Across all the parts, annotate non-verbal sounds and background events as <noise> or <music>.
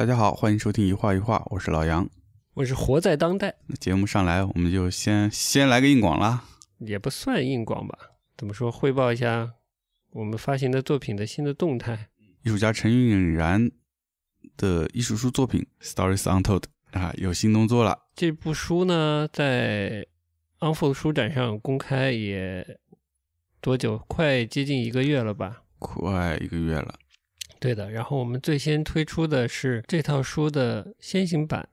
大家好，欢迎收听一画一画，我是老杨，我是活在当代。节目上来，我们就先先来个硬广啦，也不算硬广吧，怎么说？汇报一下我们发行的作品的新的动态。艺术家陈运然的艺术书作品《Stories Untold》啊，有新动作了。这部书呢，在 Unfold 书展上公开也多久？快接近一个月了吧？快一个月了。对的，然后我们最先推出的是这套书的先行版，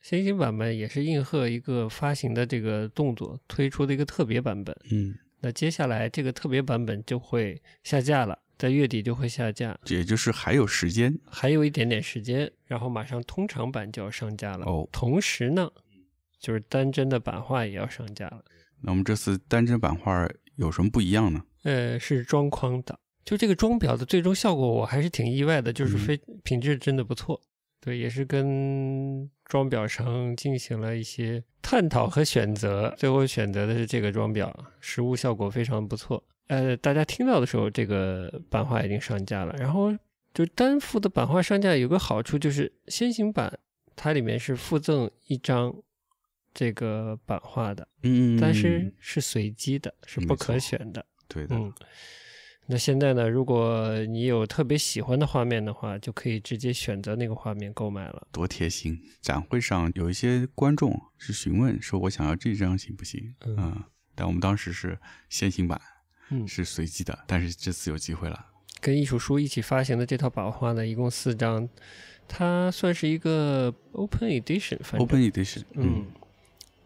先行版本也是应和一个发行的这个动作推出的一个特别版本。嗯，那接下来这个特别版本就会下架了，在月底就会下架，也就是还有时间，还有一点点时间，然后马上通常版就要上架了。哦，同时呢，就是单帧的版画也要上架了。那我们这次单帧版画有什么不一样呢？呃，是装框的。就这个装裱的最终效果，我还是挺意外的，就是非品质真的不错。对，也是跟装裱商进行了一些探讨和选择，最后选择的是这个装裱，实物效果非常不错。呃，大家听到的时候，这个版画已经上架了。然后就单幅的版画上架有个好处，就是先行版它里面是附赠一张这个版画的，嗯嗯，但是是随机的，是不可选的，对的，嗯。那现在呢？如果你有特别喜欢的画面的话，就可以直接选择那个画面购买了，多贴心！展会上有一些观众是询问说：“我想要这张行不行？”嗯，但我们当时是先行版，嗯，是随机的。但是这次有机会了，跟艺术书一起发行的这套版画呢，一共四张，它算是一个 open edition，open edition，嗯，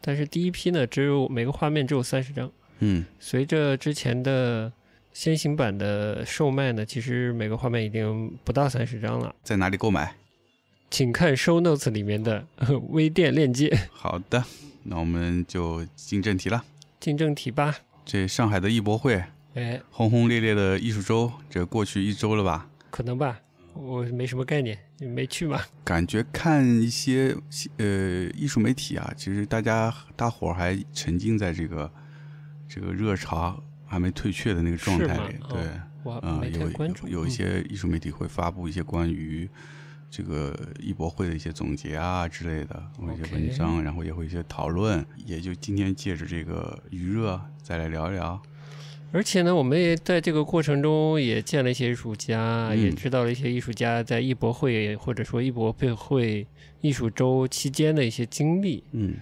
但是第一批呢，只有每个画面只有三十张，嗯，随着之前的。先行版的售卖呢，其实每个画面已经不到三十张了。在哪里购买？请看 show notes 里面的微店链接。好的，那我们就进正题了。进正题吧。这上海的艺博会，哎，轰轰烈烈的艺术周，这过去一周了吧？可能吧，我没什么概念，没去嘛。感觉看一些呃艺术媒体啊，其实大家大伙儿还沉浸在这个这个热潮还没退却的那个状态里，对，啊，有有一些艺术媒体会发布一些关于这个艺博会的一些总结啊之类的，一些文章，然后也会一些讨论。也就今天借着这个余热再来聊一聊。而且呢，我们也在这个过程中也见了一些艺术家，也知道了一些艺术家在艺博会或者说艺博会会艺术周期间的一些经历。嗯。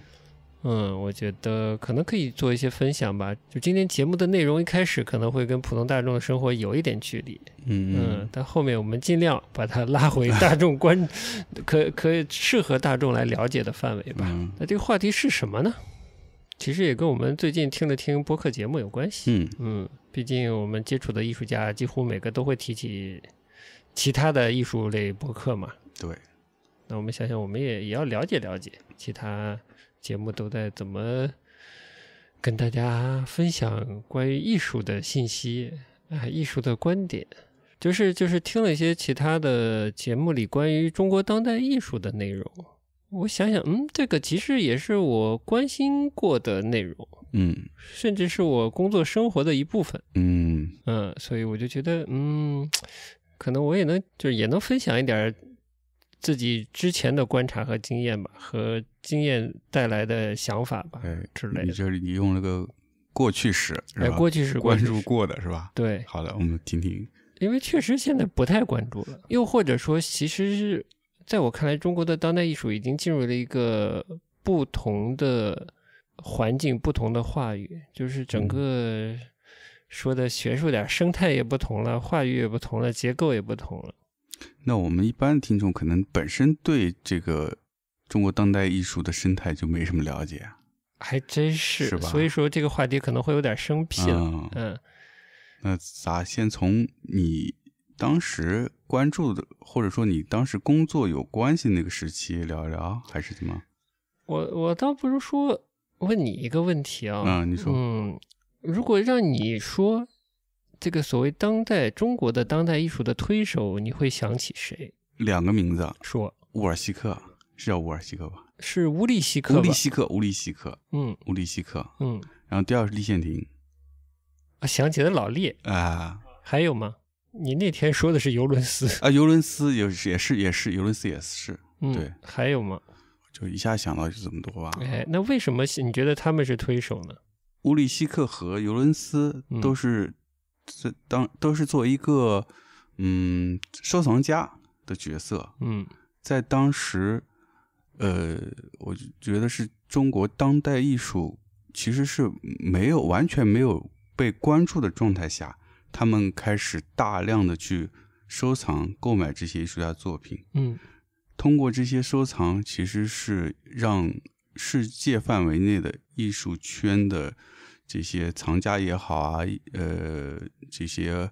嗯，我觉得可能可以做一些分享吧。就今天节目的内容，一开始可能会跟普通大众的生活有一点距离，嗯嗯，但后面我们尽量把它拉回大众观，<laughs> 可可以适合大众来了解的范围吧。那这个话题是什么呢？其实也跟我们最近听了听播客节目有关系，嗯嗯，毕竟我们接触的艺术家几乎每个都会提起其他的艺术类播客嘛。对，那我们想想，我们也也要了解了解其他。节目都在怎么跟大家分享关于艺术的信息啊，艺术的观点，就是就是听了一些其他的节目里关于中国当代艺术的内容。我想想，嗯，这个其实也是我关心过的内容，嗯，甚至是我工作生活的一部分，嗯嗯，所以我就觉得，嗯，可能我也能就是也能分享一点。自己之前的观察和经验吧，和经验带来的想法吧，之类的。就是你用了个过去式，哎，过去式关注过的是吧？对。好的，我们听听。因为确实现在不太关注了，又或者说，其实是在我看来，中国的当代艺术已经进入了一个不同的环境，不同的话语，就是整个说的学术点，生态也不同了，话语也不同了，结构也不同了。那我们一般的听众可能本身对这个中国当代艺术的生态就没什么了解，还真是，是吧？所以说这个话题可能会有点生僻。嗯，那咋先从你当时关注的，或者说你当时工作有关系那个时期聊一聊，还是怎么？我我倒不如说问你一个问题啊，嗯，你说，嗯，如果让你说。这个所谓当代中国的当代艺术的推手，你会想起谁？两个名字，说乌尔西克，是叫乌尔西克吧？是乌利西克，乌利西克，乌利西克，嗯，乌利西克，嗯。然后第二个是立宪庭，啊，想起了老列啊。还有吗？你那天说的是尤伦斯啊？尤伦斯也是，也是，也是，尤伦斯也是，对。还有吗？就一下想到就这么多吧。哎，那为什么你觉得他们是推手呢？乌利西克和尤伦斯都是。这当都是作为一个嗯收藏家的角色，嗯，在当时，呃，我觉得是中国当代艺术其实是没有完全没有被关注的状态下，他们开始大量的去收藏购买这些艺术家作品，嗯，通过这些收藏，其实是让世界范围内的艺术圈的。这些藏家也好啊，呃，这些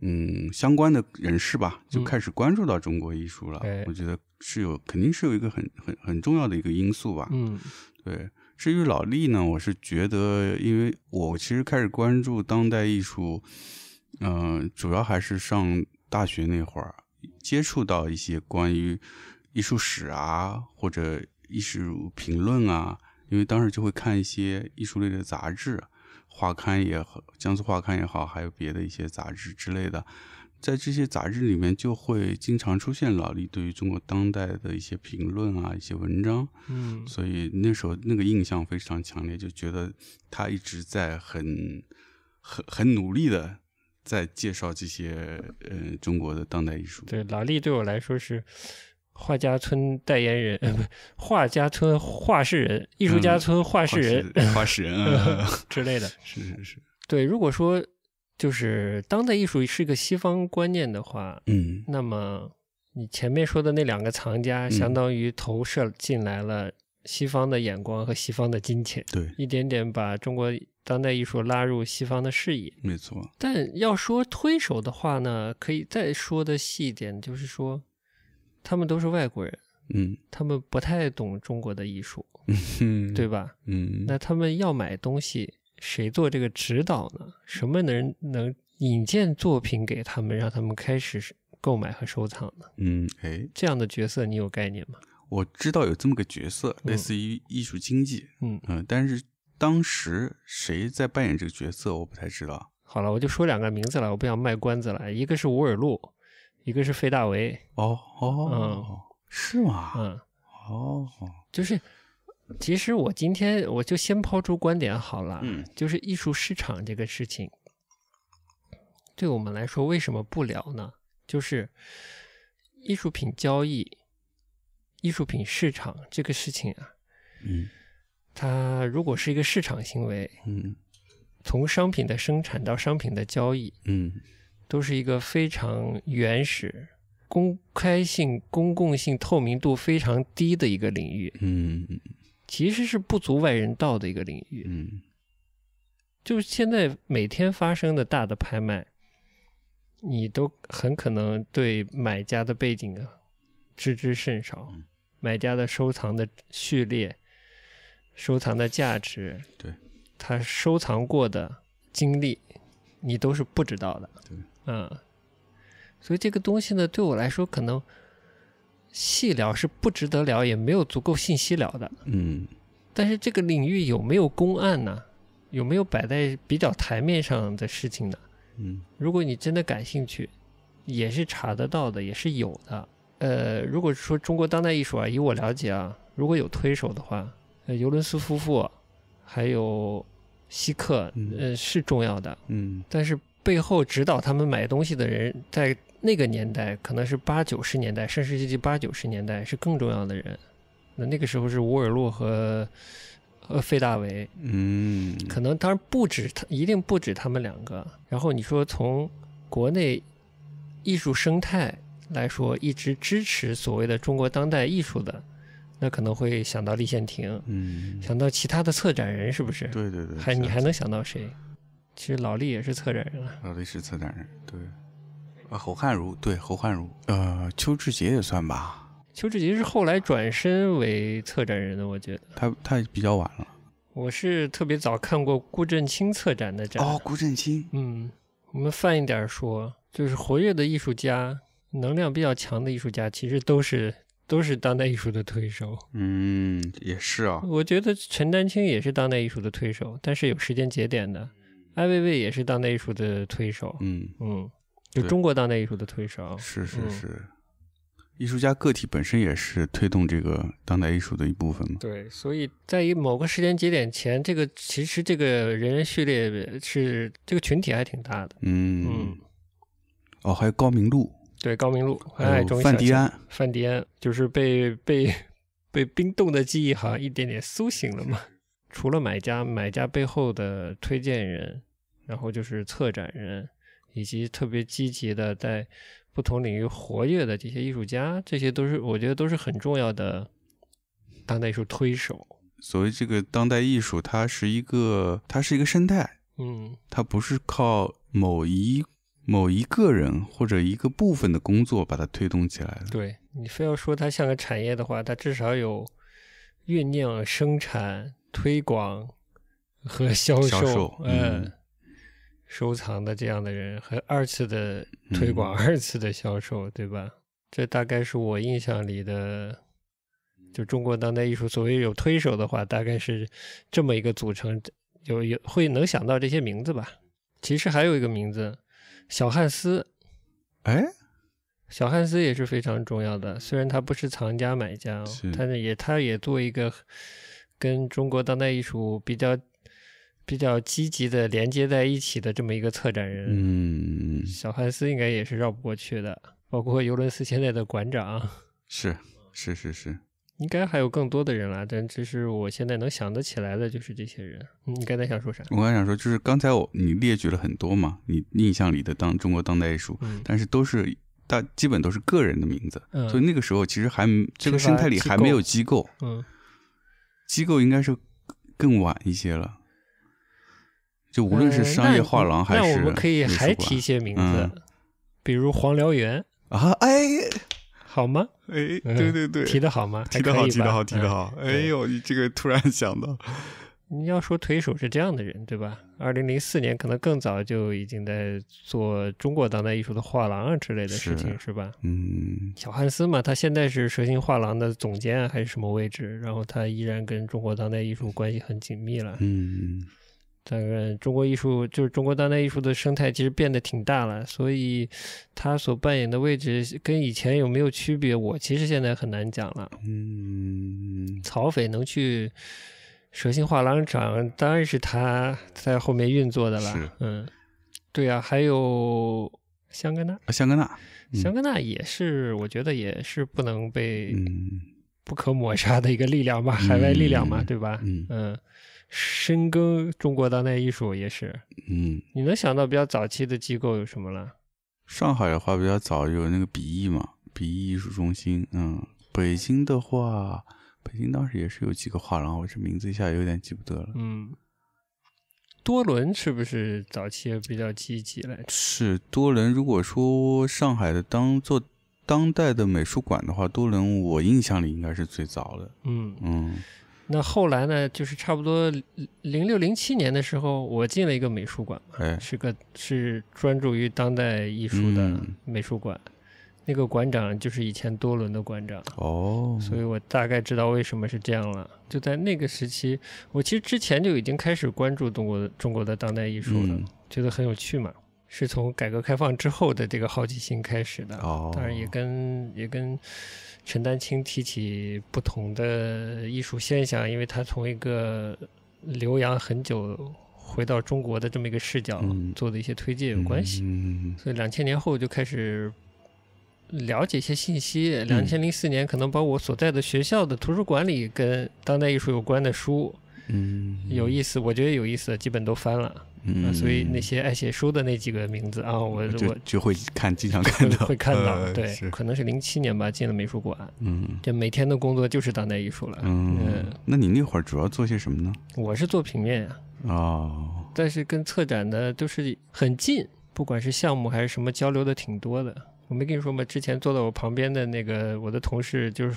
嗯相关的人士吧，就开始关注到中国艺术了。我觉得是有，肯定是有一个很很很重要的一个因素吧。嗯，对。至于老李呢，我是觉得，因为我其实开始关注当代艺术，嗯，主要还是上大学那会儿接触到一些关于艺术史啊，或者艺术评论啊。因为当时就会看一些艺术类的杂志，画刊也好，江苏画刊也好，还有别的一些杂志之类的，在这些杂志里面就会经常出现老利对于中国当代的一些评论啊，一些文章，嗯，所以那时候那个印象非常强烈，就觉得他一直在很、很、很努力的在介绍这些，呃中国的当代艺术。对，老利对我来说是。画家村代言人，呃，不，画家村画室人，艺术家村画室 <laughs> 人，画室人啊之类的，是是是，对。如果说就是当代艺术是一个西方观念的话，嗯，那么你前面说的那两个藏家，相当于投射进来了西方的眼光和西方的金钱，对，一点点把中国当代艺术拉入西方的视野，没错。但要说推手的话呢，可以再说的细一点，就是说。他们都是外国人，嗯，他们不太懂中国的艺术，嗯，对吧？嗯，那他们要买东西，谁做这个指导呢？什么人能引荐作品给他们，让他们开始购买和收藏呢？嗯，哎，这样的角色你有概念吗？我知道有这么个角色，类似于艺术经济，嗯嗯，但是当时谁在扮演这个角色，我不太知道。好了，我就说两个名字了，我不想卖关子了。一个是吴尔鹿。一个是费大为哦哦，是吗？嗯，哦，就是，其实我今天我就先抛出观点好了，嗯，就是艺术市场这个事情，对我们来说为什么不聊呢？就是艺术品交易、艺术品市场这个事情啊，嗯，它如果是一个市场行为，嗯，从商品的生产到商品的交易，嗯。都是一个非常原始、公开性、公共性、透明度非常低的一个领域。嗯，其实是不足外人道的一个领域。嗯，就是现在每天发生的大的拍卖，你都很可能对买家的背景啊知之甚少，买家的收藏的序列、收藏的价值，对，他收藏过的经历，你都是不知道的。嗯，所以这个东西呢，对我来说可能细聊是不值得聊，也没有足够信息聊的。嗯，但是这个领域有没有公案呢？有没有摆在比较台面上的事情呢？嗯，如果你真的感兴趣，也是查得到的，也是有的。呃，如果说中国当代艺术啊，以我了解啊，如果有推手的话，尤伦斯夫妇还有希克，呃，是重要的。嗯，但是。背后指导他们买东西的人，在那个年代可能是八九十年代，上世纪八九十年代是更重要的人。那那个时候是吴尔洛和呃费大为，嗯，可能当然不止，他，一定不止他们两个。然后你说从国内艺术生态来说，一直支持所谓的中国当代艺术的，那可能会想到立宪亭，嗯，想到其他的策展人是不是？对对对，还你还能想到谁？其实老李也是策展人了。老李是策展人，对。啊，侯汉如，对侯汉如，呃，邱志杰也算吧。邱志杰是后来转身为策展人的，我觉得。他他比较晚了。我是特别早看过顾振清策展的展。哦，顾振清。嗯。我们泛一点说，就是活跃的艺术家，能量比较强的艺术家，其实都是都是当代艺术的推手。嗯，也是啊。我觉得陈丹青也是当代艺术的推手，但是有时间节点的。艾薇薇也是当代艺术的推手，嗯嗯，就中国当代艺术的推手，是是是，艺术家个体本身也是推动这个当代艺术的一部分嘛？对，所以在一某个时间节点前，这个其实这个人人序列是这个群体还挺大的，嗯嗯，哦，还有高明路，对高明路，还有范迪安，范迪安就是被被被冰冻的记忆好像一点点苏醒了嘛？除了买家，买家背后的推荐人。然后就是策展人，以及特别积极的在不同领域活跃的这些艺术家，这些都是我觉得都是很重要的当代艺术推手。所谓这个当代艺术，它是一个它是一个生态，嗯，它不是靠某一某一个人或者一个部分的工作把它推动起来的。对你非要说它像个产业的话，它至少有酝酿、生产、推广和销售，嗯。收藏的这样的人和二次的推广、二次的销售，对吧？这大概是我印象里的，就中国当代艺术所谓有推手的话，大概是这么一个组成。有有会能想到这些名字吧？其实还有一个名字，小汉斯。哎，小汉斯也是非常重要的，虽然他不是藏家买家，但是也他也做一个跟中国当代艺术比较。比较积极的连接在一起的这么一个策展人，嗯，小汉斯应该也是绕不过去的，包括尤伦斯现在的馆长，是是是是，应该还有更多的人来，但只是我现在能想得起来的就是这些人。你刚才想说啥？我才想说，就是刚才我你列举了很多嘛，你印象里的当中国当代艺术，但是都是大基本都是个人的名字，所以那个时候其实还这个生态里还没有机构，嗯，机构应该是更晚一些了。就无论是商业画廊还是，那我们可以还提一些名字，比如黄燎原啊，哎，好吗？哎，对对对，提的好吗？提得好，提得好，提得好。哎呦，你这个突然想到，你要说推手是这样的人，对吧？二零零四年可能更早就已经在做中国当代艺术的画廊啊之类的事情，是吧？嗯，小汉斯嘛，他现在是蛇形画廊的总监还是什么位置？然后他依然跟中国当代艺术关系很紧密了。嗯。当然，中国艺术就是中国当代艺术的生态，其实变得挺大了，所以他所扮演的位置跟以前有没有区别，我其实现在很难讲了。嗯，曹斐能去蛇形画廊长，当然是他在后面运作的了。嗯，对呀，还有香格纳，香格纳，香格纳也是，我觉得也是不能被不可抹杀的一个力量吧，海外力量嘛，对吧？嗯。深耕中国当代艺术也是，嗯，你能想到比较早期的机构有什么了？上海的话比较早有那个笔艺嘛，笔艺艺术中心，嗯，北京的话，北京当时也是有几个画廊，我这名字一下有点记不得了，嗯，多伦是不是早期比较积极了？是多伦，如果说上海的当做当代的美术馆的话，多伦我印象里应该是最早的，嗯嗯。那后来呢？就是差不多零六零七年的时候，我进了一个美术馆嘛，是个是专注于当代艺术的美术馆。那个馆长就是以前多伦的馆长哦，所以我大概知道为什么是这样了。就在那个时期，我其实之前就已经开始关注中国中国的当代艺术了，觉得很有趣嘛。是从改革开放之后的这个好奇心开始的，当然也跟也跟。陈丹青提起不同的艺术现象，因为他从一个留洋很久回到中国的这么一个视角做的一些推介有关系，所以两千年后就开始了解一些信息。两千零四年可能把我所在的学校的图书馆里跟当代艺术有关的书，有意思，我觉得有意思的，基本都翻了。嗯、所以那些爱写书的那几个名字啊，我我就会看，经常看到，会看到。对，可能是零七年吧，进了美术馆。嗯，这每天的工作就是当代艺术了。嗯，那你那会儿主要做些什么呢？我是做平面啊。哦。但是跟策展的都是很近，不管是项目还是什么，交流的挺多的。我没跟你说吗？之前坐在我旁边的那个我的同事，就是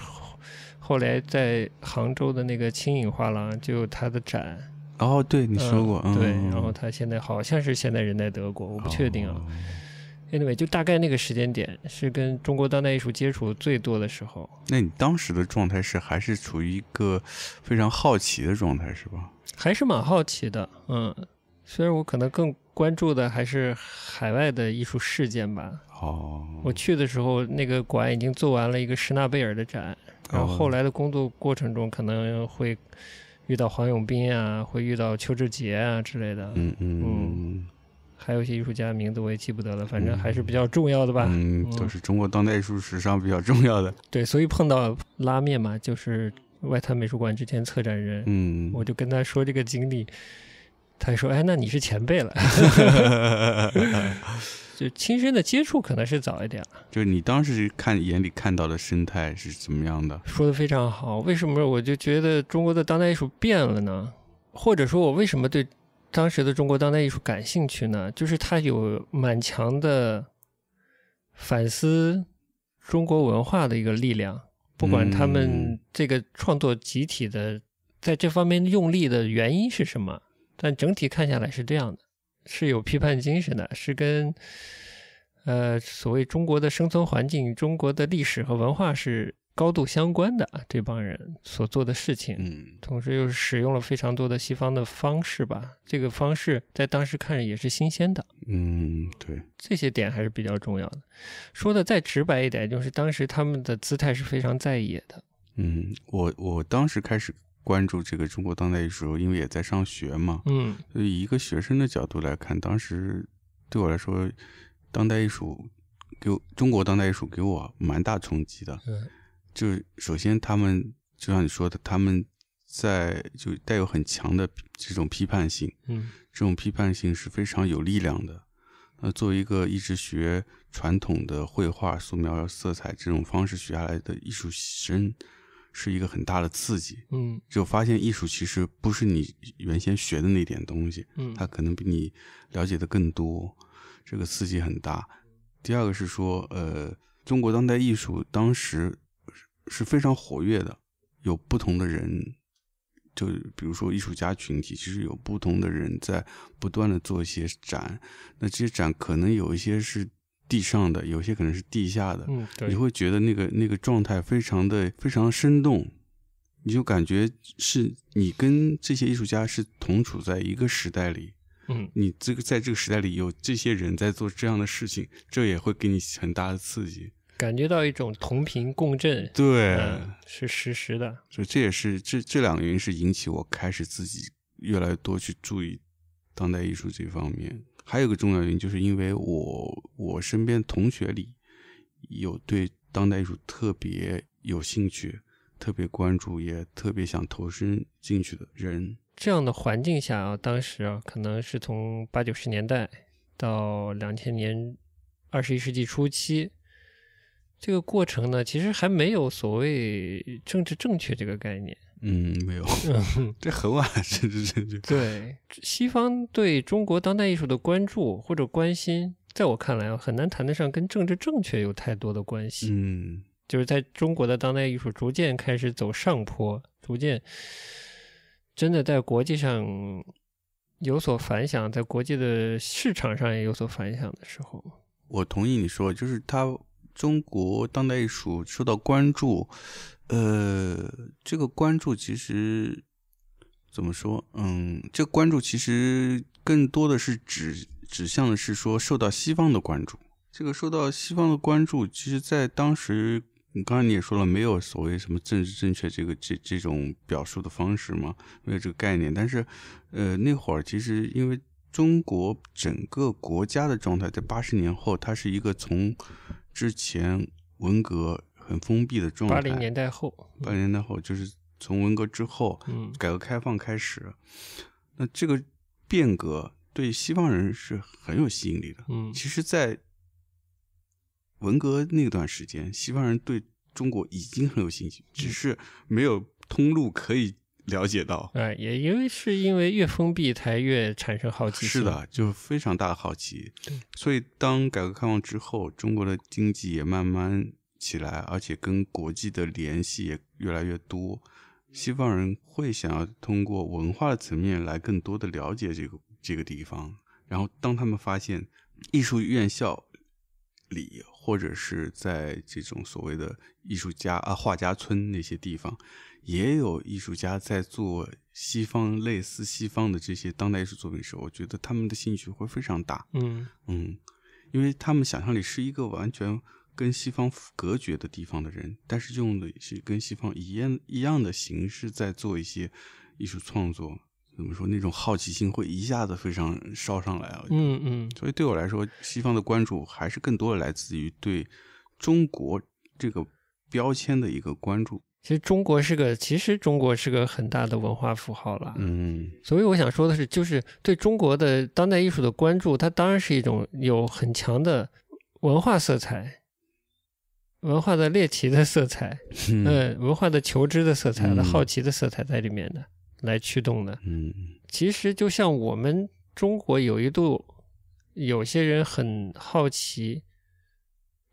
后来在杭州的那个青影画廊就有他的展。哦，对，你说过，嗯、对，然后他现在好像是现在人在德国，我不确定啊。Anyway，就大概那个时间点是跟中国当代艺术接触最多的时候。那你当时的状态是还是处于一个非常好奇的状态是吧？还是蛮好奇的，嗯，虽然我可能更关注的还是海外的艺术事件吧。哦，我去的时候那个馆已经做完了一个施纳贝尔的展，然后后来的工作过程中可能会。遇到黄永斌啊，会遇到邱志杰啊之类的，嗯嗯嗯，还有一些艺术家名字我也记不得了，反正还是比较重要的吧，嗯，都是中国当代艺术史上比较重要的，对，所以碰到拉面嘛，就是外滩美术馆之前策展人，嗯，我就跟他说这个经历，他说，哎，那你是前辈了。<laughs> <laughs> 就亲身的接触可能是早一点了。就是你当时看眼里看到的生态是怎么样的？说的非常好。为什么我就觉得中国的当代艺术变了呢？或者说我为什么对当时的中国当代艺术感兴趣呢？就是它有蛮强的反思中国文化的一个力量。不管他们这个创作集体的在这方面用力的原因是什么，但整体看下来是这样的。是有批判精神的，是跟呃所谓中国的生存环境、中国的历史和文化是高度相关的。这帮人所做的事情，嗯，同时又使用了非常多的西方的方式吧。这个方式在当时看着也是新鲜的，嗯，对，这些点还是比较重要的。说的再直白一点，就是当时他们的姿态是非常在野的。嗯，我我当时开始。关注这个中国当代艺术，因为也在上学嘛，嗯，所以一个学生的角度来看，当时对我来说，当代艺术给中国当代艺术给我蛮大冲击的。对，就是首先他们就像你说的，他们在就带有很强的这种批判性，嗯，这种批判性是非常有力量的。那作为一个一直学传统的绘画、素描、色彩这种方式学下来的艺术生。是一个很大的刺激，嗯，就发现艺术其实不是你原先学的那点东西，嗯，它可能比你了解的更多，这个刺激很大。第二个是说，呃，中国当代艺术当时是非常活跃的，有不同的人，就比如说艺术家群体，其实有不同的人在不断的做一些展，那这些展可能有一些是。地上的有些可能是地下的，嗯，你会觉得那个那个状态非常的非常生动，你就感觉是你跟这些艺术家是同处在一个时代里，嗯，你这个在这个时代里有这些人在做这样的事情，这也会给你很大的刺激，感觉到一种同频共振，对，是实时的，所以这也是这这两个原因是引起我开始自己越来越多去注意当代艺术这方面。还有个重要原因，就是因为我我身边同学里有对当代艺术特别有兴趣、特别关注、也特别想投身进去的人。这样的环境下啊，当时啊，可能是从八九十年代到两千年、二十一世纪初期，这个过程呢，其实还没有所谓政治正确这个概念。嗯，没有，<laughs> 这很晚，这这这。对西方对中国当代艺术的关注或者关心，在我看来很难谈得上跟政治正确有太多的关系。嗯，就是在中国的当代艺术逐渐开始走上坡，逐渐真的在国际上有所反响，在国际的市场上也有所反响的时候，我同意你说，就是他中国当代艺术受到关注。呃，这个关注其实怎么说？嗯，这关注其实更多的是指指向的是说受到西方的关注。这个受到西方的关注，其实，在当时，刚才你也说了，没有所谓什么政治正确这个这这种表述的方式嘛，没有这个概念。但是，呃，那会儿其实因为中国整个国家的状态，在八十年后，它是一个从之前文革。很封闭的状态。八零年代后，八零年代后就是从文革之后，改革开放开始。那这个变革对西方人是很有吸引力的。嗯，其实，在文革那段时间，西方人对中国已经很有信心，只是没有通路可以了解到。哎，也因为是因为越封闭才越产生好奇。是的，就非常大的好奇。对，所以当改革开放之后，中国的经济也慢慢。起来，而且跟国际的联系也越来越多。西方人会想要通过文化的层面来更多的了解这个这个地方。然后，当他们发现艺术院校里，或者是在这种所谓的艺术家啊画家村那些地方，也有艺术家在做西方类似西方的这些当代艺术作品时，我觉得他们的兴趣会非常大。嗯嗯，因为他们想象力是一个完全。跟西方隔绝的地方的人，但是用的是跟西方一样一样的形式在做一些艺术创作，怎么说那种好奇心会一下子非常烧上来啊？嗯嗯。所以对我来说，西方的关注还是更多的来自于对中国这个标签的一个关注。其实中国是个，其实中国是个很大的文化符号了。嗯。所以我想说的是，就是对中国的当代艺术的关注，它当然是一种有很强的文化色彩。文化的猎奇的色彩，嗯，文化的求知的色彩，的好奇的色彩在里面的，来驱动的。嗯，其实就像我们中国有一度，有些人很好奇，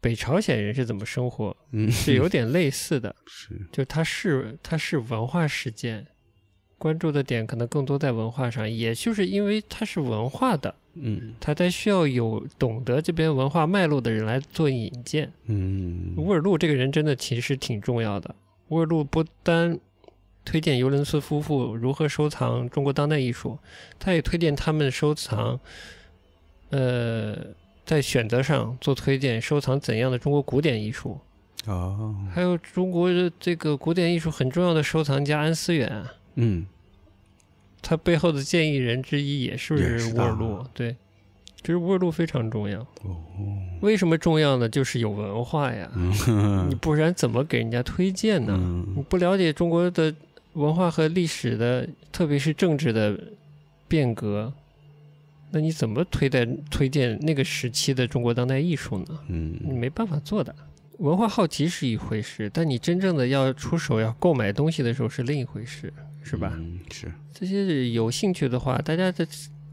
北朝鲜人是怎么生活，是有点类似的。<laughs> 是，就它是它是文化事件，关注的点可能更多在文化上，也就是因为它是文化的。嗯，他才需要有懂得这边文化脉络的人来做引荐。嗯，乌尔路这个人真的其实挺重要的。乌尔路不单推荐尤伦斯夫妇如何收藏中国当代艺术，他也推荐他们收藏，呃，在选择上做推荐，收藏怎样的中国古典艺术。哦，还有中国的这个古典艺术很重要的收藏家安思远。嗯。他背后的建议人之一也是沃尔沃，对，其实沃尔沃非常重要。哦，为什么重要呢？就是有文化呀，你不然怎么给人家推荐呢？你不了解中国的文化和历史的，特别是政治的变革，那你怎么推的推荐那个时期的中国当代艺术呢？嗯，你没办法做的。文化好奇是一回事，但你真正的要出手要购买东西的时候是另一回事。是吧？是这些有兴趣的话，大家在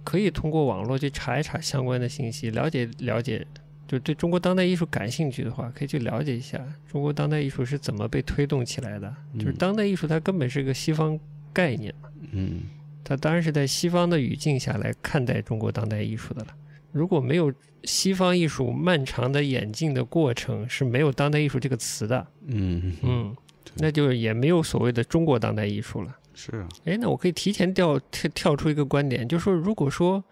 可以通过网络去查一查相关的信息，了解了解。就对中国当代艺术感兴趣的话，可以去了解一下中国当代艺术是怎么被推动起来的。就是当代艺术它根本是一个西方概念嘛，嗯，它当然是在西方的语境下来看待中国当代艺术的了。如果没有西方艺术漫长的演进的过程，是没有“当代艺术”这个词的，嗯嗯，那就也没有所谓的中国当代艺术了。是啊，哎，那我可以提前调跳跳出一个观点，就是说，如果说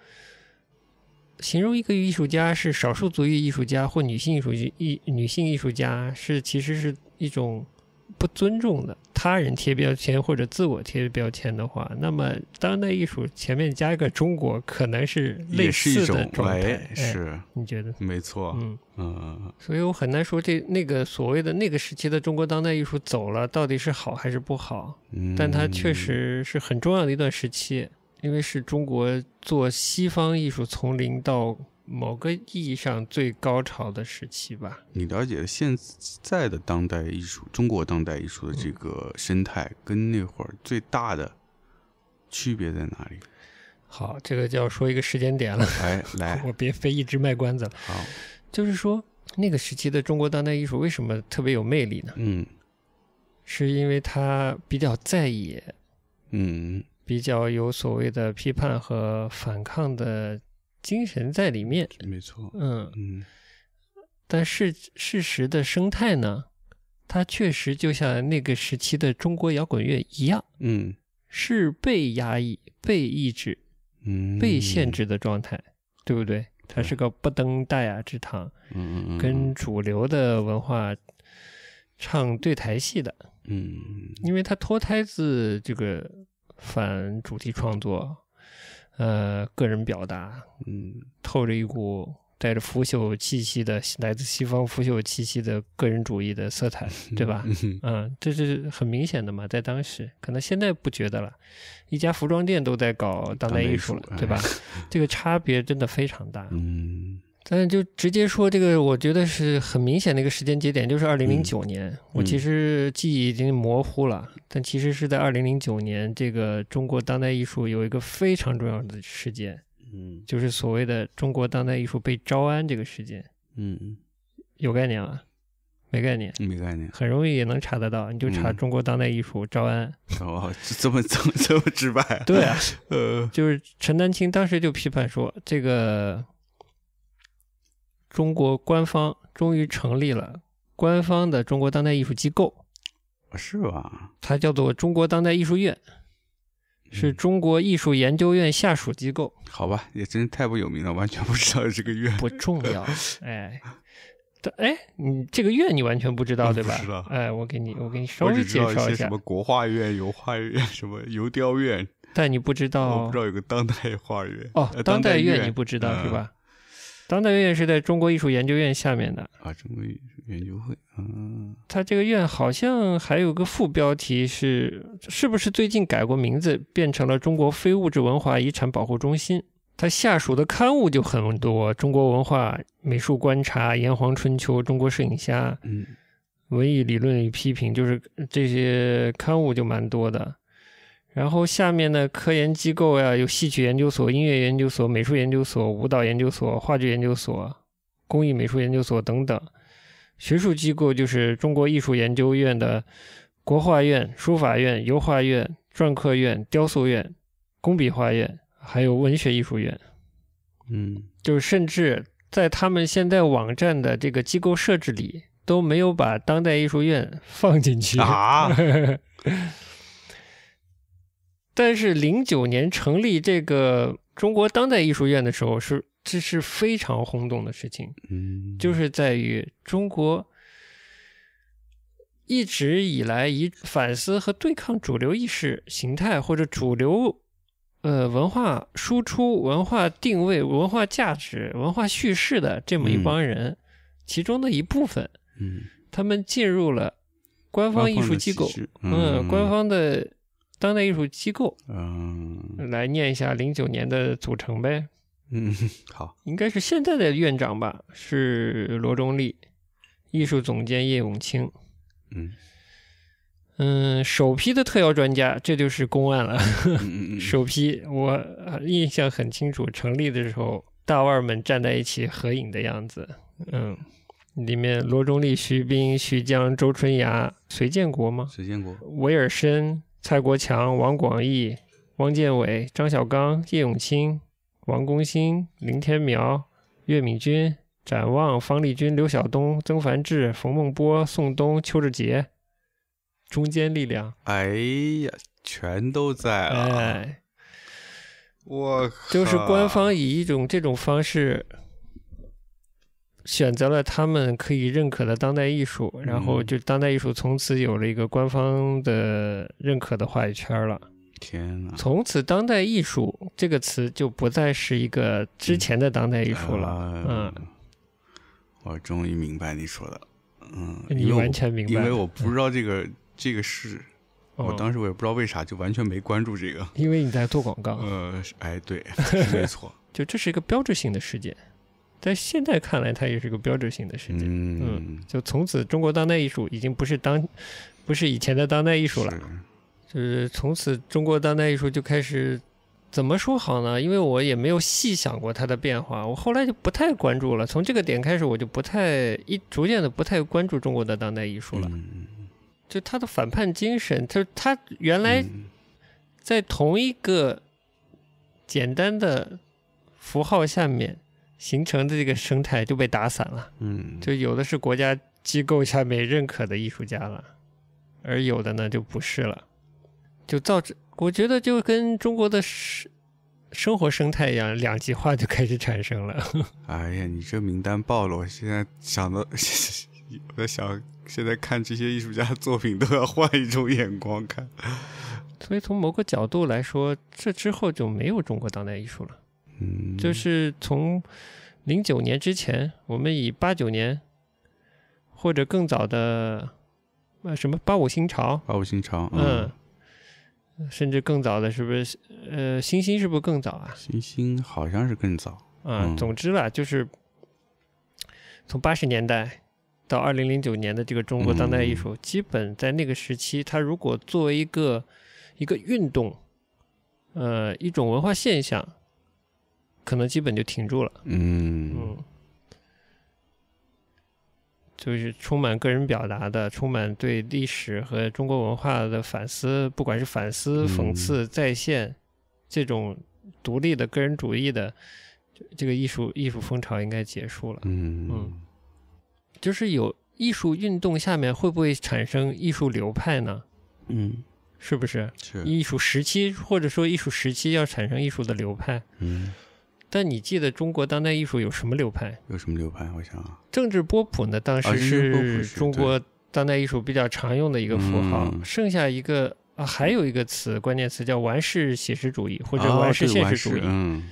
形容一个艺术家是少数族裔艺术家或女性艺术艺女性艺术家，是其实是一种。不尊重的他人贴标签或者自我贴标签的话，那么当代艺术前面加一个中国，可能是类似的状态，是？你觉得？没错。嗯嗯嗯。所以我很难说这那个所谓的那个时期的中国当代艺术走了到底是好还是不好，但它确实是很重要的一段时期，因为是中国做西方艺术从零到。某个意义上最高潮的时期吧。你了解现在的当代艺术，中国当代艺术的这个生态跟那会儿最大的区别在哪里？好，这个就要说一个时间点了。来来，<laughs> 我别非一直卖关子了。好，就是说那个时期的中国当代艺术为什么特别有魅力呢？嗯，是因为它比较在意，嗯，比较有所谓的批判和反抗的。精神在里面，没错。嗯嗯，但事事实的生态呢？它确实就像那个时期的中国摇滚乐一样，嗯，是被压抑、被抑制、嗯被限制的状态，对不对？它是个不登大雅之堂，嗯跟主流的文化唱对台戏的，嗯，因为它脱胎自这个反主题创作。呃，个人表达，嗯，透着一股带着腐朽气息的，来自西方腐朽气息的个人主义的色彩，<laughs> 对吧？嗯，这是很明显的嘛，在当时，可能现在不觉得了，一家服装店都在搞当代艺术了，对吧？这个差别真的非常大，<laughs> 嗯。但是，就直接说这个，我觉得是很明显的一个时间节点，就是二零零九年。我其实记忆已经模糊了，但其实是在二零零九年，这个中国当代艺术有一个非常重要的事件，嗯，就是所谓的中国当代艺术被招安这个事件。嗯，有概念吗？没概念，没概念，很容易也能查得到，你就查中国当代艺术招安。哦，这么这么这么直白。对啊，呃，就是陈丹青当时就批判说这个。中国官方终于成立了官方的中国当代艺术机构，是吧？它叫做中国当代艺术院，是中国艺术研究院下属机构。好吧，也真是太不有名了，完全不知道这个院。不重要，哎，哎，你这个院你完全不知道对吧？哎，我给你，我给你稍微介绍一下，什么国画院、油画院、什么油雕院，但你不知道，我不知道有个当代画院。哦，当代院你不知道是吧？当代院是在中国艺术研究院下面的啊，中国艺术研究会，嗯，他这个院好像还有个副标题是，是不是最近改过名字，变成了中国非物质文化遗产保护中心？他下属的刊物就很多，《中国文化美术观察》《炎黄春秋》《中国摄影家》《嗯，《文艺理论与批评》，就是这些刊物就蛮多的。然后下面的科研机构呀，有戏曲研究所、音乐研究所、美术研究所、舞蹈研究所、话剧研究所、工艺美术研究所等等。学术机构就是中国艺术研究院的国画院、书法院、油画院、篆刻院、雕塑院、工笔画院，还有文学艺术院。嗯，就是甚至在他们现在网站的这个机构设置里，都没有把当代艺术院放进去啊。<laughs> 但是，零九年成立这个中国当代艺术院的时候，是这是非常轰动的事情。嗯，就是在于中国一直以来以反思和对抗主流意识形态或者主流呃文化输出、文化定位、文化价值、文化叙事的这么一帮人，其中的一部分，嗯，他们进入了官方艺术机构，嗯，官方的。当代艺术机构，嗯，来念一下零九年的组成呗。嗯，好，应该是现在的院长吧，是罗中立，艺术总监叶永青。嗯嗯，首批的特邀专家，这就是公案了。<laughs> 首批我印象很清楚，成立的时候大腕们站在一起合影的样子。嗯，里面罗中立、徐冰、徐江、周春芽、隋建国吗？隋建国、威尔森。蔡国强、王广义、汪建伟、张小刚、叶永青、王功新、林天苗、岳敏君、展望、方力军、刘晓东、曾凡志、冯梦波、宋冬、邱志杰，中间力量。哎呀，全都在哎，我靠，就是官方以一种这种方式。选择了他们可以认可的当代艺术，然后就当代艺术从此有了一个官方的认可的话语圈了。天哪！从此“当代艺术”这个词就不再是一个之前的当代艺术了。嗯，我终于明白你说的，嗯，你完全明白，因为我不知道这个这个事，我当时我也不知道为啥就完全没关注这个，因为你在做广告。呃，哎，对，<laughs> 没错，就这是一个标志性的事件。在现在看来，它也是个标志性的事件。嗯，就从此中国当代艺术已经不是当，不是以前的当代艺术了。就是从此中国当代艺术就开始怎么说好呢？因为我也没有细想过它的变化。我后来就不太关注了。从这个点开始，我就不太一逐渐的不太关注中国的当代艺术了。就他的反叛精神，他他原来在同一个简单的符号下面。形成的这个生态就被打散了，嗯，就有的是国家机构下面认可的艺术家了，而有的呢就不是了，就造成我觉得就跟中国的生生活生态一样，两极化就开始产生了。<laughs> 哎呀，你这名单暴露，现在想到 <laughs> 我在想，现在看这些艺术家作品都要换一种眼光看。<laughs> 所以从某个角度来说，这之后就没有中国当代艺术了。就是从零九年之前，我们以八九年或者更早的呃什么八五新潮，八五新潮，嗯，甚至更早的，是不是呃星星是不是更早啊？星星好像是更早嗯总之吧，就是从八十年代到二零零九年的这个中国当代艺术，基本在那个时期，它如果作为一个一个运动，呃，一种文化现象。可能基本就停住了。嗯，就是充满个人表达的，充满对历史和中国文化的反思，不管是反思、讽刺、再现，这种独立的个人主义的这个艺术艺术风潮应该结束了。嗯嗯，就是有艺术运动下面会不会产生艺术流派呢？嗯，是不是？是艺术时期或者说艺术时期要产生艺术的流派？嗯。但你记得中国当代艺术有什么流派？有什么流派？我想啊，政治波普呢，当时是中国当代艺术比较常用的一个符号。剩下一个啊，还有一个词，关键词叫完世写实主义或者完世现实主义。嗯，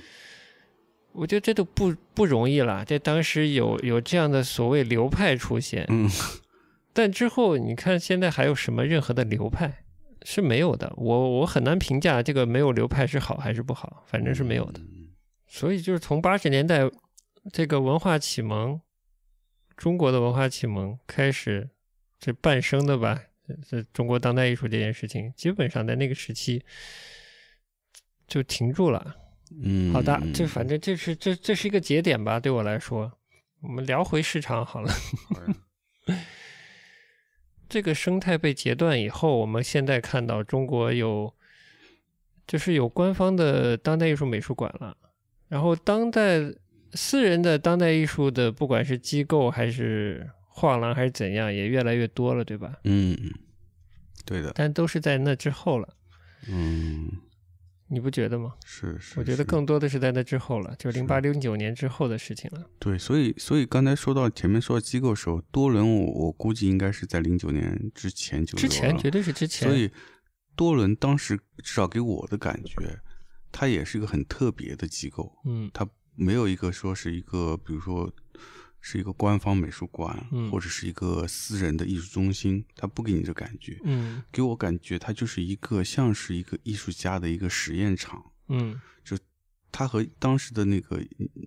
我觉得这都不不容易了。这当时有有这样的所谓流派出现。嗯，<laughs> 但之后你看现在还有什么任何的流派是没有的。我我很难评价这个没有流派是好还是不好，反正是没有的。所以就是从八十年代这个文化启蒙，中国的文化启蒙开始，这半生的吧，这中国当代艺术这件事情，基本上在那个时期就停住了。嗯，好的，这反正这是这这是一个节点吧，对我来说，我们聊回市场好了。<laughs> 这个生态被截断以后，我们现在看到中国有，就是有官方的当代艺术美术馆了。然后，当代私人的当代艺术的，不管是机构还是画廊还是怎样，也越来越多了，对吧？嗯，对的。但都是在那之后了。嗯，你不觉得吗？是是，我觉得更多的是在那之后了，就是零八、零九年之后的事情了。对，所以，所以刚才说到前面说到机构的时候，多伦，我我估计应该是在零九年之前就之前绝对是之前，所以多伦当时至少给我的感觉。它也是一个很特别的机构，嗯，它没有一个说是一个，比如说是一个官方美术馆，或者是一个私人的艺术中心，它不给你这感觉，嗯，给我感觉它就是一个像是一个艺术家的一个实验场，嗯，就它和当时的那个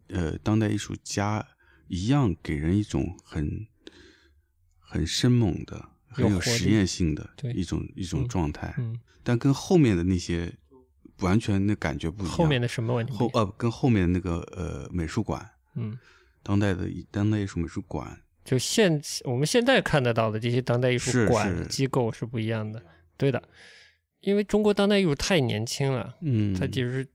呃当代艺术家一样，给人一种很很生猛的、很有实验性的一种一种状态，嗯，但跟后面的那些。完全，那感觉不一样。后面的什么问题？后呃，跟后面那个呃，美术馆，嗯，当代的当代艺术美术馆，就现我们现在看得到的这些当代艺术馆机构是不一样的，对的。因为中国当代艺术太年轻了，嗯，它其实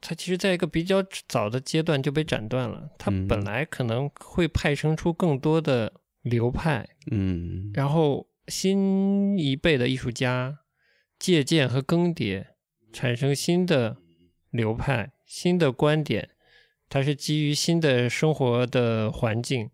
它其实在一个比较早的阶段就被斩断了，它本来可能会派生出更多的流派，嗯，然后新一辈的艺术家借鉴和更迭。产生新的流派、新的观点，它是基于新的生活的环境、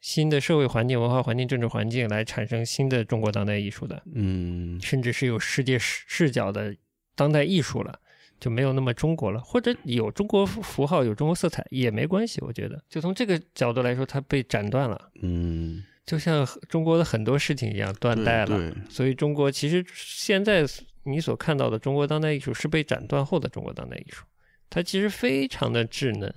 新的社会环境、文化环境、政治环境来产生新的中国当代艺术的。嗯，甚至是有世界视角的当代艺术了，就没有那么中国了，或者有中国符号、有中国色彩也没关系。我觉得，就从这个角度来说，它被斩断了。嗯，就像中国的很多事情一样，断代了。所以中国其实现在。你所看到的中国当代艺术是被斩断后的中国当代艺术，它其实非常的稚嫩。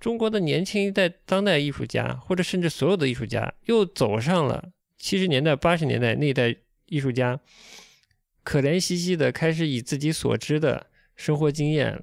中国的年轻一代当代艺术家，或者甚至所有的艺术家，又走上了七十年代、八十年代那代艺术家可怜兮兮的开始以自己所知的生活经验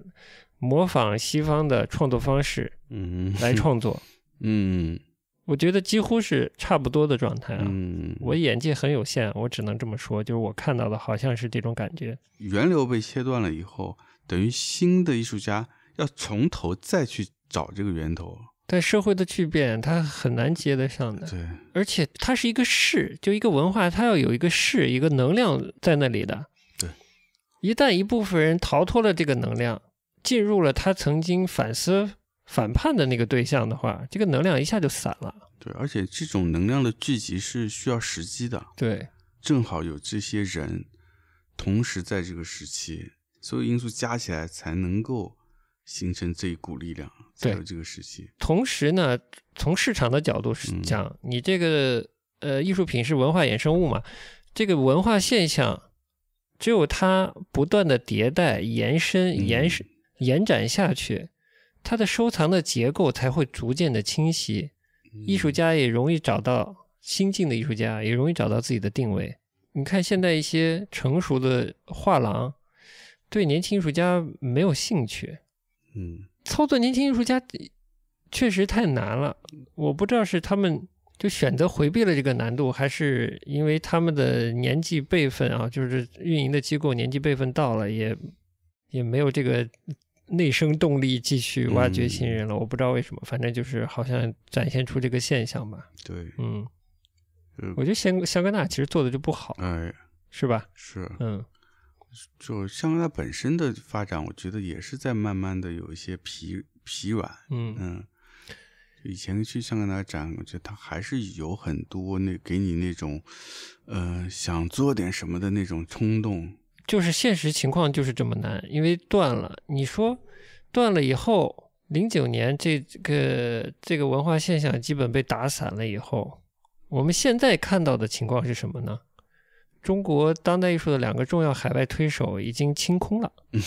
模仿西方的创作方式，嗯，来 <laughs> 创作，嗯。我觉得几乎是差不多的状态啊。嗯，我眼界很有限，我只能这么说，就是我看到的好像是这种感觉。源流被切断了以后，等于新的艺术家要从头再去找这个源头。但社会的巨变，他很难接得上的。对，而且它是一个势，就一个文化，它要有一个势，一个能量在那里的。对，一旦一部分人逃脱了这个能量，进入了他曾经反思。反叛的那个对象的话，这个能量一下就散了。对，而且这种能量的聚集是需要时机的。对，正好有这些人同时在这个时期，所有因素加起来才能够形成这一股力量，才有这个时期。同时呢，从市场的角度是讲，你这个呃，艺术品是文化衍生物嘛，这个文化现象只有它不断的迭代、延伸、延伸、延展下去。它的收藏的结构才会逐渐的清晰，艺术家也容易找到新晋的艺术家，也容易找到自己的定位。你看现在一些成熟的画廊，对年轻艺术家没有兴趣。嗯，操作年轻艺术家确实太难了。我不知道是他们就选择回避了这个难度，还是因为他们的年纪辈分啊，就是运营的机构年纪辈分到了，也也没有这个。内生动力继续挖掘新人了，我不知道为什么，反正就是好像展现出这个现象吧。对，嗯，我觉得香香格纳其实做的就不好，哎，是吧？是，嗯，就香格纳本身的发展，我觉得也是在慢慢的有一些疲疲软。嗯嗯，以前去香格纳展，我觉得他还是有很多那给你那种，呃，想做点什么的那种冲动。就是现实情况就是这么难，因为断了。你说断了以后，零九年这个这个文化现象基本被打散了以后，我们现在看到的情况是什么呢？中国当代艺术的两个重要海外推手已经清空了，<laughs>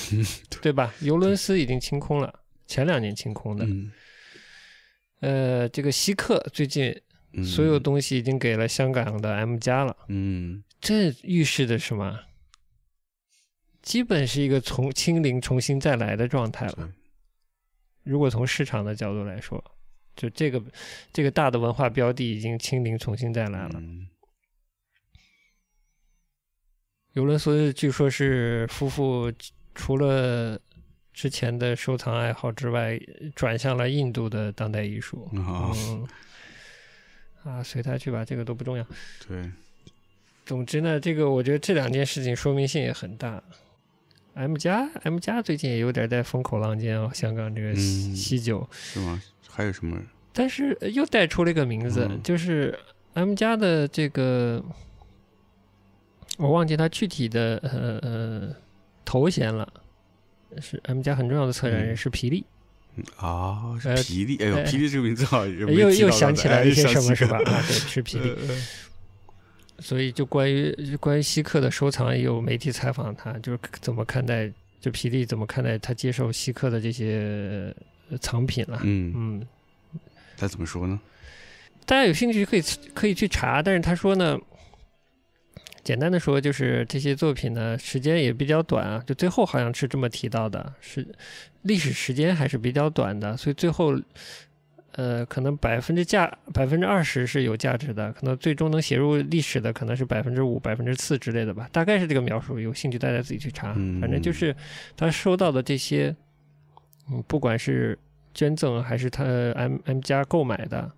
对吧？尤伦斯已经清空了，前两年清空的。呃，这个希克最近所有东西已经给了香港的 M 加了。嗯，这预示的什么？基本是一个从清零、重新再来的状态了。如果从市场的角度来说，就这个这个大的文化标的已经清零、重新再来了。尤伦斯据说是夫妇除了之前的收藏爱好之外，转向了印度的当代艺术。嗯，啊，随他去吧，这个都不重要。对，总之呢，这个我觉得这两件事情说明性也很大。M 加 M 加最近也有点在风口浪尖啊，香港这个西酒，是吗？还有什么？但是又带出了一个名字，就是 M 加的这个，我忘记它具体的呃呃头衔了。是 M 加很重要的策展人是皮利啊，是皮利哎呦，皮利这个名字好像又又想起来一些什么是吧？啊，对，<laughs> 是皮利。所以，就关于关于希克的收藏，也有媒体采访他，就是怎么看待，就皮利怎么看待他接受希克的这些藏品了？嗯嗯，他怎么说呢？大家有兴趣可以可以去查，但是他说呢，简单的说就是这些作品呢，时间也比较短啊，就最后好像是这么提到的，是历史时间还是比较短的，所以最后。呃，可能百分之价百分之二十是有价值的，可能最终能写入历史的可能是百分之五、百分之四之类的吧，大概是这个描述。有兴趣大家自己去查，反正就是他收到的这些，嗯，不管是捐赠还是他 M M 加购买的，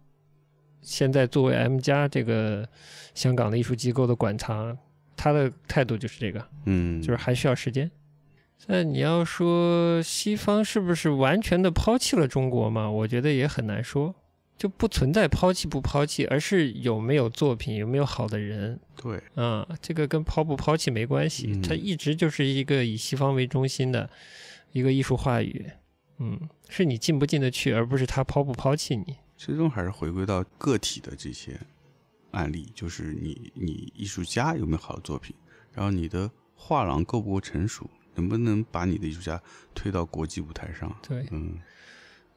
现在作为 M 加这个香港的艺术机构的馆藏，他的态度就是这个，嗯，就是还需要时间。那你要说西方是不是完全的抛弃了中国嘛？我觉得也很难说，就不存在抛弃不抛弃，而是有没有作品，有没有好的人。对，啊，这个跟抛不抛弃没关系，它一直就是一个以西方为中心的一个艺术话语。嗯，是你进不进得去，而不是他抛不抛弃你。最终还是回归到个体的这些案例，就是你你艺术家有没有好的作品，然后你的画廊够不够成熟。能不能把你的艺术家推到国际舞台上？对，嗯，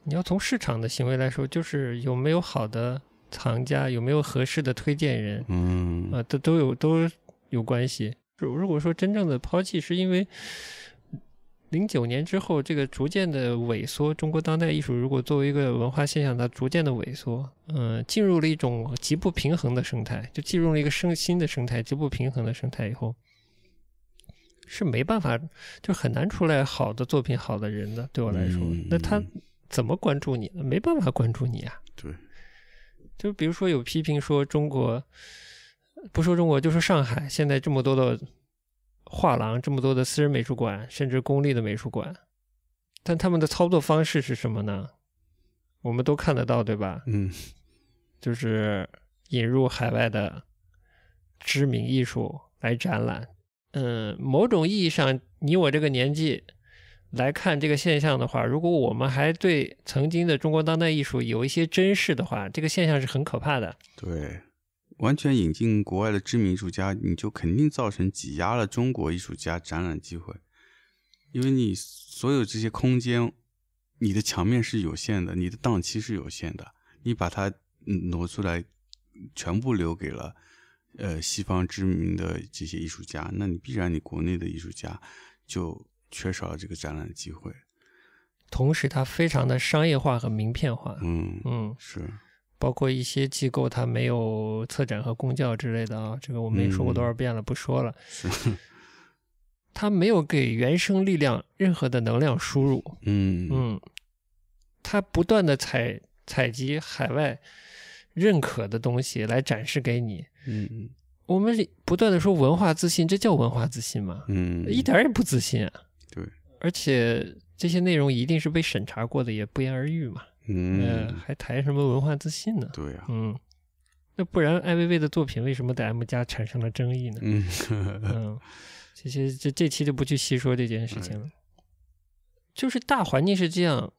你要从市场的行为来说，就是有没有好的藏家，有没有合适的推荐人，嗯，啊，都都有都有关系。如果说真正的抛弃，是因为零九年之后，这个逐渐的萎缩，中国当代艺术如果作为一个文化现象，它逐渐的萎缩，嗯，进入了一种极不平衡的生态，就进入了一个生新的生态，极不平衡的生态以后。是没办法，就很难出来好的作品、好的人的。对我来说，那他怎么关注你呢？没办法关注你啊。对，就比如说有批评说中国，不说中国，就说上海，现在这么多的画廊、这么多的私人美术馆，甚至公立的美术馆，但他们的操作方式是什么呢？我们都看得到，对吧？嗯，就是引入海外的知名艺术来展览。嗯，某种意义上，你我这个年纪来看这个现象的话，如果我们还对曾经的中国当代艺术有一些珍视的话，这个现象是很可怕的。对，完全引进国外的知名艺术家，你就肯定造成挤压了中国艺术家展览机会，因为你所有这些空间，你的墙面是有限的，你的档期是有限的，你把它挪出来，全部留给了。呃，西方知名的这些艺术家，那你必然你国内的艺术家就缺少了这个展览的机会。同时，它非常的商业化和名片化。嗯嗯，是。包括一些机构，它没有策展和公教之类的啊，这个我们也说过多少遍了，不说了。<laughs> 是。<laughs> 它没有给原生力量任何的能量输入。嗯嗯。它不断的采采集海外认可的东西来展示给你。嗯，我们不断的说文化自信，这叫文化自信吗？嗯，一点也不自信啊。对，而且这些内容一定是被审查过的，也不言而喻嘛。嗯，还谈什么文化自信呢？对呀，嗯，那不然艾薇薇的作品为什么在 M 加产生了争议呢？嗯，这些这这期就不去细说这件事情了，就是大环境是这样。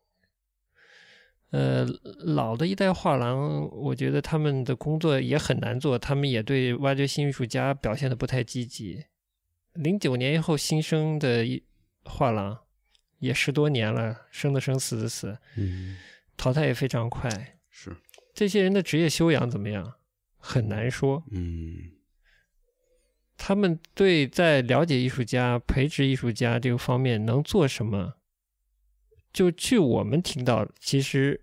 呃，老的一代画廊，我觉得他们的工作也很难做，他们也对挖掘新艺术家表现的不太积极。零九年以后新生的一画廊，也十多年了，生的生死的死，淘汰也非常快。是这些人的职业修养怎么样？很难说。嗯，他们对在了解艺术家、培植艺术家这个方面能做什么？就据我们听到，其实。